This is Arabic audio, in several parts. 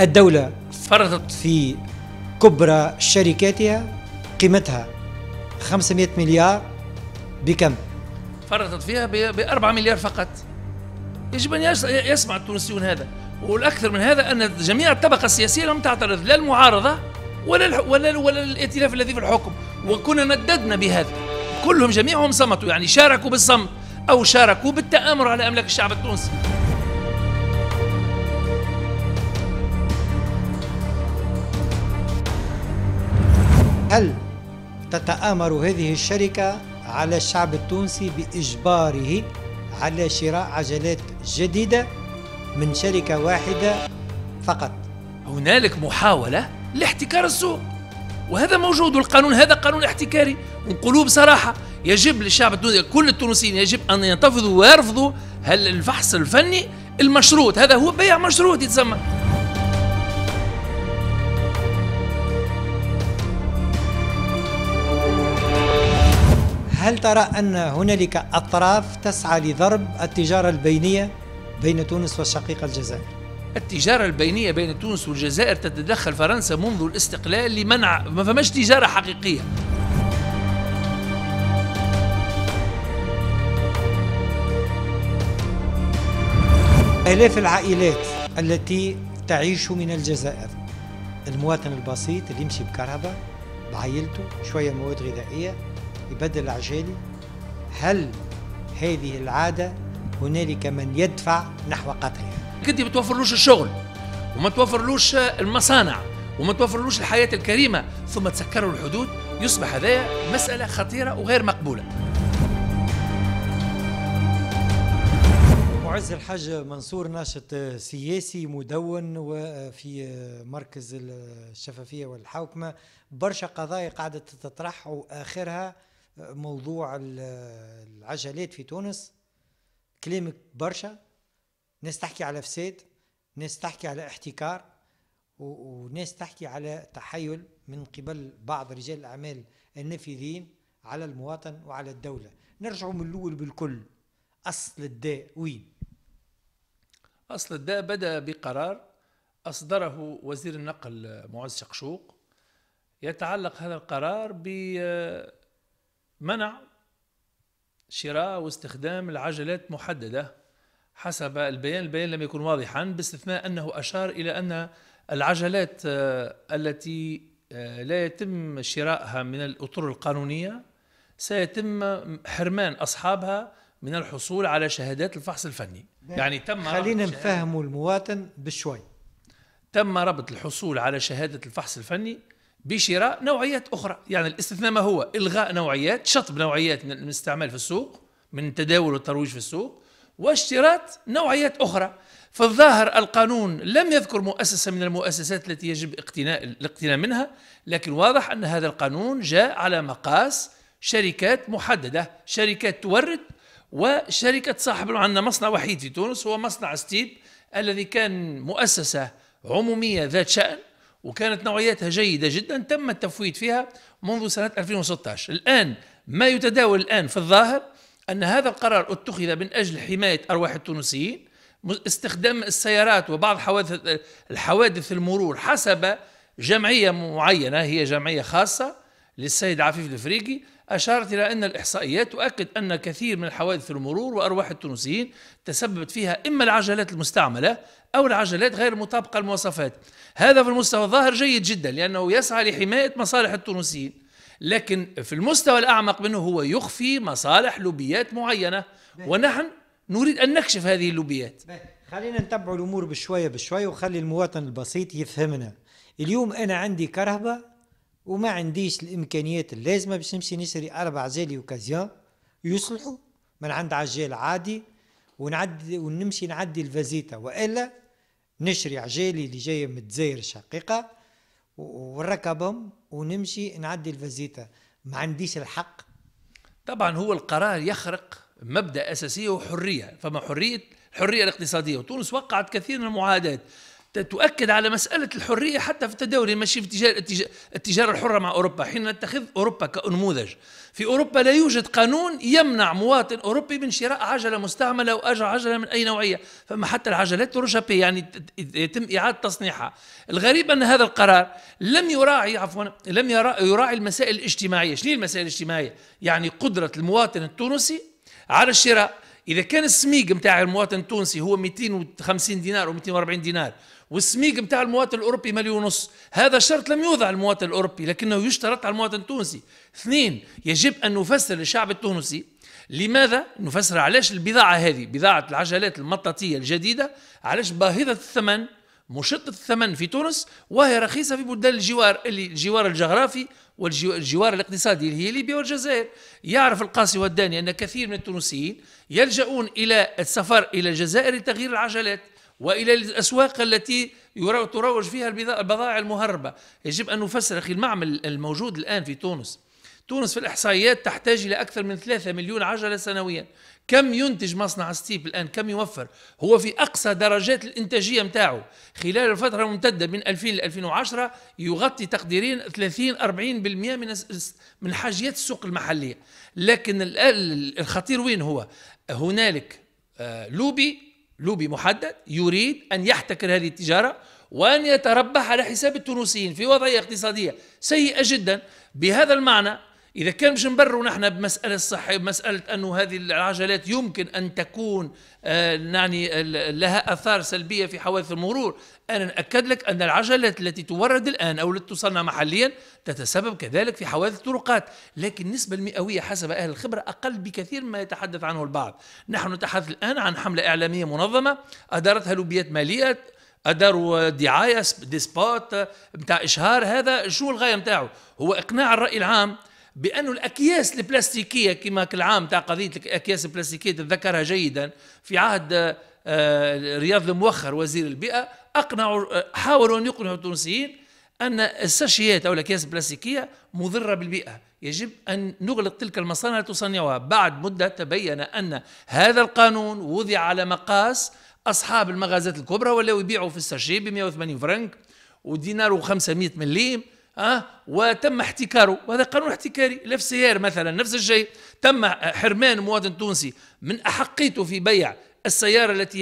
الدولة فرضت في كبرى شركاتها قيمتها 500 مليار بكم؟ فرطت فيها ب 4 مليار فقط يجب أن يسمع التونسيون هذا والأكثر من هذا أن جميع الطبقة السياسية لم تعترض لا المعارضة ولا ولا ولا الائتلاف الذي في الحكم وكنا نددنا بهذا كلهم جميعهم صمتوا يعني شاركوا بالصمت أو شاركوا بالتآمر على أملاك الشعب التونسي هل تتآمر هذه الشركة على الشعب التونسي بإجباره على شراء عجلات جديدة من شركة واحدة فقط هنالك محاولة لاحتكار السوق وهذا موجود والقانون هذا قانون احتكاري ونقولوه بصراحة يجب للشعب التونسي كل التونسيين يجب أن ينتفضوا ويرفضوا هل الفحص الفني المشروط هذا هو بيع مشروط يتسمى هل ترى أن هنالك أطراف تسعى لضرب التجارة البينية بين تونس والشقيقة الجزائر؟ التجارة البينية بين تونس والجزائر تتدخل فرنسا منذ الاستقلال لمنع ما فماش تجارة حقيقية آلاف العائلات التي تعيش من الجزائر المواطن البسيط اللي يمشي بكهرباء بعائلته شوية مواد غذائية بدل العجالي هل هذه العادة هنالك من يدفع نحو قطعها كنت ما توفرلوش الشغل وما توفرلوش المصانع وما توفرلوش الحياة الكريمة ثم تسكروا الحدود يصبح هذا مسألة خطيرة وغير مقبولة معز الحاج منصور ناشط سياسي مدون وفي مركز الشفافية والحوكمة برشا قضايا قاعدة تطرح وآخرها موضوع العجلات في تونس كلامك برشا ناس تحكي على فساد ناس تحكي على احتكار وناس تحكي على تحايل من قبل بعض رجال الأعمال النافذين على المواطن وعلى الدولة نرجع من الأول بالكل أصل الداء وين؟ أصل الداء بدأ بقرار أصدره وزير النقل معز شقشوق يتعلق هذا القرار ب منع شراء واستخدام العجلات محددة حسب البيان البيان لم يكن واضحا باستثناء أنه أشار إلى أن العجلات آه، التي آه، لا يتم شرائها من الأطر القانونية سيتم حرمان أصحابها من الحصول على شهادات الفحص الفني نعم. يعني تم خلينا نفهموا المواطن بشوي تم ربط الحصول على شهادة الفحص الفني بشراء نوعيات أخرى يعني الاستثناء ما هو إلغاء نوعيات شطب نوعيات من الاستعمال في السوق من التداول والترويج في السوق واشتراط نوعيات أخرى فالظاهر القانون لم يذكر مؤسسة من المؤسسات التي يجب اقتناء الاقتناء منها لكن واضح أن هذا القانون جاء على مقاس شركات محددة شركات تورد وشركة صاحب عندنا مصنع وحيد في تونس هو مصنع ستيب الذي كان مؤسسة عمومية ذات شأن وكانت نوعيتها جيدة جدا تم التفويت فيها منذ سنة 2016 الآن ما يتداول الآن في الظاهر أن هذا القرار اتخذ من أجل حماية أرواح التونسيين استخدام السيارات وبعض حوادث الحوادث المرور حسب جمعية معينة هي جمعية خاصة للسيد عفيف الفريقي أشارت إلى أن الإحصائيات تؤكد أن كثير من حوادث المرور وأرواح التونسيين تسببت فيها إما العجلات المستعملة أو العجلات غير مطابقة للمواصفات هذا في المستوى الظاهر جيد جدا لأنه يسعى لحماية مصالح التونسيين لكن في المستوى الأعمق منه هو يخفي مصالح لوبيات معينة ونحن نريد أن نكشف هذه اللوبيات خلينا نتبعوا الأمور بشوية بشوية وخلي المواطن البسيط يفهمنا اليوم أنا عندي كرهبة وما عنديش الإمكانيات اللازمة باش نمشي نشري أربع زالي وكازيان يصلحوا من عند عجال عادي ونعدي ونمشي نعدي الفازيتا والا نشري عجالي اللي جايه من الجزائر الشقيقه ونركبهم ونمشي نعدي الفزيته ما عنديش الحق طبعا هو القرار يخرق مبدا اساسيه وحريه فما حريه الحريه الاقتصاديه وتونس وقعت كثير من المعاهدات تؤكد على مسألة الحرية حتى في التداول يعني ماشي في التجارة, التجارة الحرة مع أوروبا حين نتخذ أوروبا كنموذج في أوروبا لا يوجد قانون يمنع مواطن أوروبي من شراء عجلة مستعملة أو أجر عجلة من أي نوعية فما حتى العجلات الرشابية يعني يتم إعادة تصنيعها الغريب أن هذا القرار لم يراعي عفوا لم يراعي المسائل الاجتماعية شنو المسائل الاجتماعية يعني قدرة المواطن التونسي على الشراء إذا كان السميق نتاع المواطن التونسي هو 250 دينار و 240 دينار والسميك بتاع المواطن الاوروبي مليون ونص هذا شرط لم يوضع المواطن الاوروبي لكنه يشترط على المواطن التونسي اثنين يجب ان نفسر للشعب التونسي لماذا نفسر علاش البضاعه هذه بضاعه العجلات المطاطيه الجديده علاش باهظه الثمن مشطة الثمن في تونس وهي رخيصة في بلدان الجوار اللي الجوار الجغرافي والجوار الاقتصادي اللي هي ليبيا والجزائر يعرف القاسي والداني أن كثير من التونسيين يلجؤون إلى السفر إلى الجزائر لتغيير العجلات والى الاسواق التي تروج فيها البضائع المهربه يجب ان نفسر اخي المعمل الموجود الان في تونس تونس في الاحصائيات تحتاج الى اكثر من 3 مليون عجله سنويا كم ينتج مصنع ستيب الان كم يوفر هو في اقصى درجات الانتاجيه نتاعو خلال الفتره الممتده من 2000 ل 2010 يغطي تقديرين 30 40% من من حاجيات السوق المحليه لكن الخطير وين هو هنالك آه، لوبي لوبي محدد يريد أن يحتكر هذه التجارة وأن يتربح على حساب التونسيين في وضعية اقتصادية سيئة جدا بهذا المعنى إذا كان مش نبرر نحن بمسألة الصحة بمسألة أنه هذه العجلات يمكن أن تكون آه، يعني لها آثار سلبية في حوادث المرور أنا نأكد لك أن العجلات التي تورد الآن أو التي تصنع محليا تتسبب كذلك في حوادث الطرقات لكن النسبة المئوية حسب أهل الخبرة أقل بكثير مما يتحدث عنه البعض نحن نتحدث الآن عن حملة إعلامية منظمة أدارتها لوبيات مالية أداروا دعايه ديسبوت نتاع آه، اشهار هذا شو الغايه نتاعو هو اقناع الراي العام بأنه الأكياس البلاستيكية كما كل عام تاع قضية الأكياس البلاستيكية تتذكرها جيدا في عهد آه، رياض الموخر وزير البيئة أقنعوا آه، حاولوا أن يقنعوا التونسيين أن الساشيات أو الأكياس البلاستيكية مضرة بالبيئة يجب أن نغلق تلك المصانع لتصنعها بعد مدة تبين أن هذا القانون وضع على مقاس أصحاب المغازات الكبرى ولاو يبيعوا في الساشي ب 180 فرنك ودينار و500 مليم أه؟ وتم احتكاره وهذا قانون احتكاري لا سيار مثلا نفس الشيء تم حرمان مواطن تونسي من أحقيته في بيع السيارة التي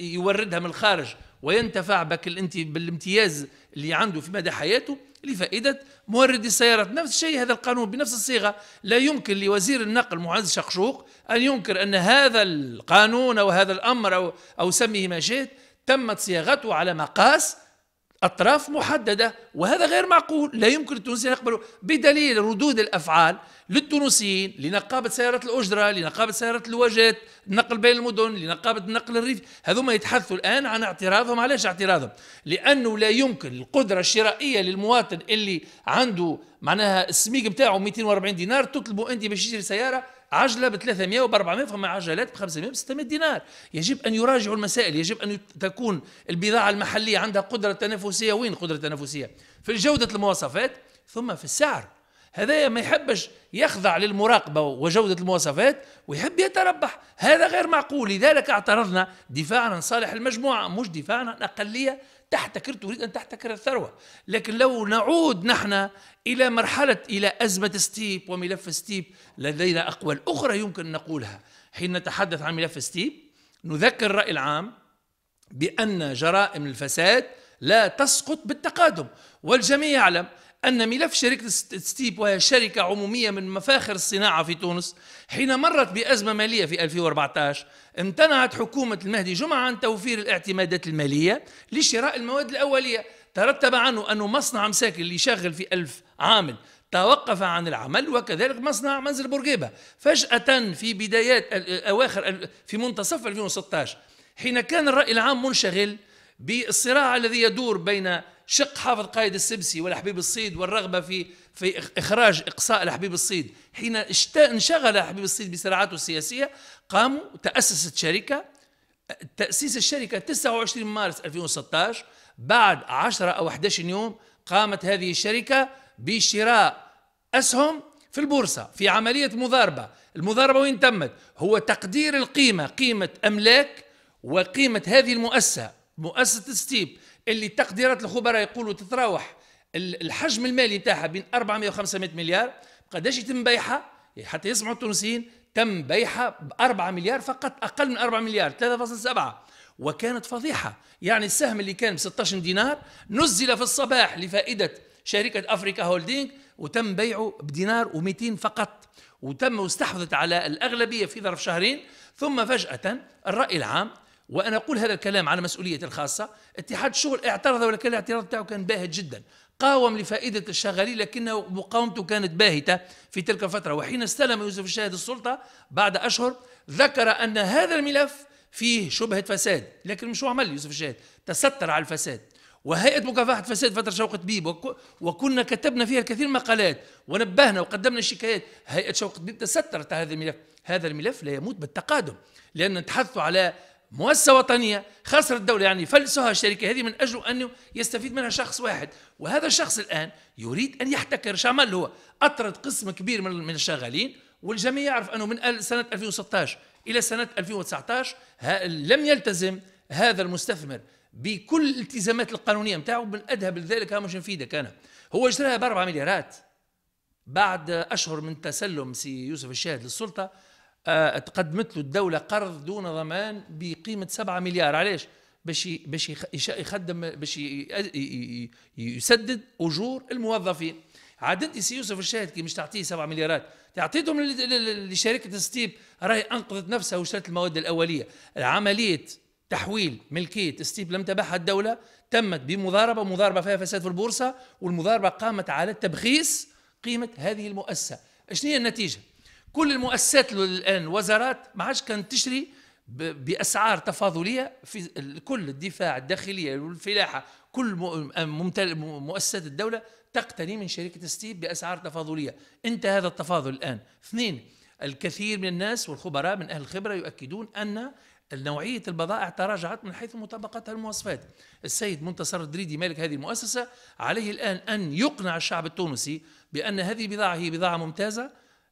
يوردها من الخارج وينتفع بك بالامتياز اللي عنده في مدى حياته لفائدة مورد السيارات نفس الشيء هذا القانون بنفس الصيغة لا يمكن لوزير النقل معز شقشوق أن ينكر أن هذا القانون أو هذا الأمر أو, أو سميه ما شئت تمت صياغته على مقاس أطراف محددة وهذا غير معقول لا يمكن التونسيين يقبلوا بدليل ردود الأفعال للتونسيين لنقابة سيارات الأجرة لنقابة سيارات الواجات نقل بين المدن لنقابة النقل الريفي هذوما يتحدثوا الآن عن اعتراضهم علاش اعتراضهم لأنه لا يمكن القدرة الشرائية للمواطن اللي عنده معناها السميك بتاعه 240 دينار تطلبوا أنت باش يشتري سيارة عجله ب 300 و 400 فما عجلات ب 500 ب 600 دينار يجب ان يراجعوا المسائل يجب ان تكون البضاعه المحليه عندها قدره تنافسيه وين قدره تنافسيه في جوده المواصفات ثم في السعر هذا ما يحبش يخضع للمراقبه وجوده المواصفات ويحب يتربح هذا غير معقول لذلك اعترضنا دفاعا عن صالح المجموعه مش دفاعا عن اقليه تحتكر تريد أن تحتكر الثروة لكن لو نعود نحن إلى مرحلة إلى أزمة ستيب وملف ستيب لدينا أقوال أخرى يمكن نقولها حين نتحدث عن ملف ستيب نذكر الرأي العام بأن جرائم الفساد لا تسقط بالتقادم والجميع يعلم أن ملف شركة ستيب وهي شركة عمومية من مفاخر الصناعة في تونس حين مرت بأزمة مالية في 2014 امتنعت حكومة المهدي جمعة عن توفير الاعتمادات المالية لشراء المواد الأولية ترتب عنه أنه مصنع مساكن اللي يشغل في ألف عامل توقف عن العمل وكذلك مصنع منزل بورقيبة فجأة في بدايات أواخر في منتصف 2016 حين كان الرأي العام منشغل بالصراع الذي يدور بين شق حافظ قائد السبسي والحبيب الصيد والرغبة في في إخراج إقصاء الحبيب الصيد حين انشغل الحبيب الصيد بصراعاته السياسية قاموا تأسست شركة تأسيس الشركة 29 مارس 2016 بعد 10 أو 11 يوم قامت هذه الشركة بشراء أسهم في البورصة في عملية مضاربة المضاربة وين تمت هو تقدير القيمة قيمة أملاك وقيمة هذه المؤسسة مؤسسه ستيب اللي تقديرات الخبراء يقولوا تتراوح الحجم المالي نتاعها بين 400 و500 مليار قداش يتم بيعها يعني حتى يسمعوا التونسيين تم بيعها ب 4 مليار فقط اقل من 4 مليار 3.7 وكانت فضيحه يعني السهم اللي كان ب 16 دينار نزل في الصباح لفائده شركه افريكا هولدينج وتم بيعه بدينار و200 فقط وتم واستحوذت على الاغلبيه في ظرف شهرين ثم فجاه الراي العام وانا اقول هذا الكلام على مسؤوليتي الخاصه اتحاد الشغل اعترض ولكن الاعتراض تاعه كان باهت جدا قاوم لفائده الشغالين لكنه مقاومته كانت باهته في تلك الفتره وحين استلم يوسف الشاهد السلطه بعد اشهر ذكر ان هذا الملف فيه شبهه فساد لكن مش هو عمل يوسف الشاهد تستر على الفساد وهيئه مكافحه فساد فتره شوقت بيب وكنا كتبنا فيها الكثير مقالات ونبهنا وقدمنا شكايات هيئه شوقت بيب تسترت هذا الملف هذا الملف لا يموت بالتقادم لان تحثوا على مؤسسة وطنية خسر الدولة يعني فلسها الشركة هذه من أجل أنه يستفيد منها شخص واحد وهذا الشخص الآن يريد أن يحتكر شامل هو أطرد قسم كبير من الشغالين والجميع يعرف أنه من سنة 2016 إلى سنة 2019 لم يلتزم هذا المستثمر بكل الالتزامات القانونية نتاعو من أدهب لذلك مش نفيدك أنا هو اشتراها ب 4 مليارات بعد أشهر من تسلم سي يوسف الشاهد للسلطة آه، تقدمت له الدولة قرض دون ضمان بقيمة 7 مليار علاش؟ باش باش يخدم باش يسدد اجور الموظفين عاد سي يوسف الشاهد كي مش تعطيه 7 مليارات تعطيتهم لشركه ستيب راهي انقذت نفسها واشترت المواد الاوليه عمليه تحويل ملكيه ستيب لم تبعها الدوله تمت بمضاربه مضاربه فيها فساد في البورصه والمضاربه قامت على تبخيس قيمه هذه المؤسسه شنو هي النتيجه كل المؤسسات الان وزارات ما عادش كانت تشري باسعار تفاضليه في كل الدفاع الداخليه والفلاحه كل مؤسسات الدوله تقتني من شركه ستيب باسعار تفاضليه انت هذا التفاضل الان اثنين الكثير من الناس والخبراء من اهل الخبره يؤكدون ان نوعية البضائع تراجعت من حيث مطابقتها المواصفات السيد منتصر الدريدي مالك هذه المؤسسة عليه الآن أن يقنع الشعب التونسي بأن هذه البضاعة هي بضاعة ممتازة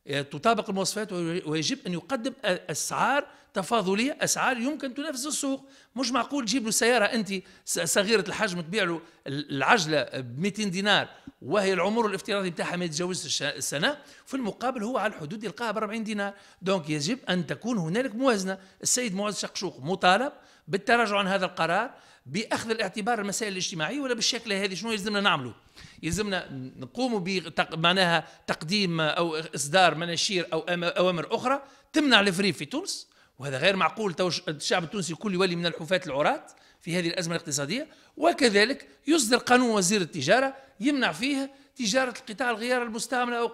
آه، تطابق المواصفات ويجب ان يقدم اسعار تفاضليه اسعار يمكن تنافس السوق مش معقول تجيب له سياره انت صغيره الحجم تبيع له العجله ب 200 دينار وهي العمر الافتراضي بتاعها ما يتجاوزش السنه في المقابل هو على الحدود يلقاها ب 40 دينار دونك يجب ان تكون هنالك موازنه السيد معز شقشوق مطالب بالتراجع عن هذا القرار باخذ الاعتبار المسائل الاجتماعيه ولا بالشكل هذه شنو يلزمنا نعمله يلزمنا نقوم بمعناها معناها تقديم او اصدار مناشير او اوامر اخرى تمنع الفريب في تونس وهذا غير معقول الشعب التونسي كل يولي من الحفاة العراة في هذه الازمه الاقتصاديه وكذلك يصدر قانون وزير التجاره يمنع فيه تجارة القطاع الغيار المستعملة أو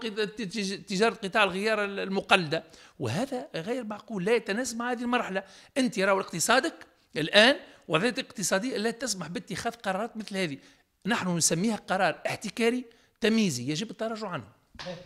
تجارة قطاع الغيار المقلدة وهذا غير معقول لا يتناسب مع هذه المرحلة أنت راهو اقتصادك الآن وضعية اقتصادية لا تسمح باتخاذ قرارات مثل هذه نحن نسميها قرار احتكاري تمييزي يجب التراجع عنه